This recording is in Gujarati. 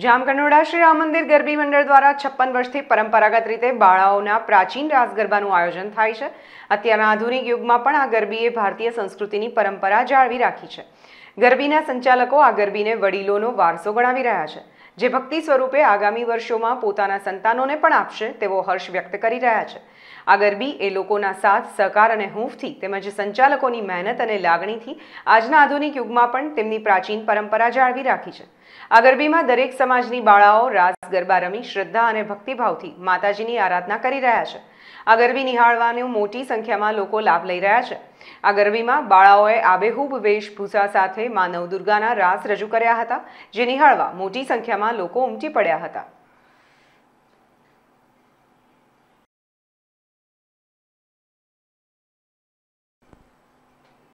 જામકંડોળા શ્રી રામ મંદિર ગરબી મંડળ દ્વારા છપ્પન વર્ષથી પરંપરાગત રીતે બાળાઓના પ્રાચીન રાસ ગરબાનું આયોજન થાય છે અત્યારના આધુનિક યુગમાં પણ આ ગરબીએ ભારતીય સંસ્કૃતિની પરંપરા જાળવી રાખી છે ગરબીના સંચાલકો આ ગરબીને વડીલોનો વારસો ગણાવી રહ્યા છે જે ભક્તિ સ્વરૂપે આગામી વર્ષોમાં પોતાના સંતાનોને પણ આપશે તેવો હર્ષ વ્યક્ત કરી રહ્યા છે આ ગરબી એ લોકોના સાથ સહકાર અને હૂંફથી તેમજ સંચાલકોની મહેનત અને લાગણીથી આજના આધુનિક યુગમાં પણ તેમની પ્રાચીન પરંપરા જાળવી રાખી છે આ ગરબીમાં દરેક સમાજની બાળાઓ રાસ ગરબા રમી શ્રદ્ધા અને ભક્તિભાવથી માતાજીની આરાધના કરી રહ્યા છે આ ગરબી નિહાળવાનું મોટી સંખ્યામાં લોકો લાભ લઈ રહ્યા છે આ ગરબીમાં બાળાઓએ આબેહૂબ વેશભૂષા સાથે માનવ દુર્ગાના રાસ રજૂ કર્યા હતા જે નિહાળવા મોટી સંખ્યામાં લોકો ઉમટી પડ્યા હતા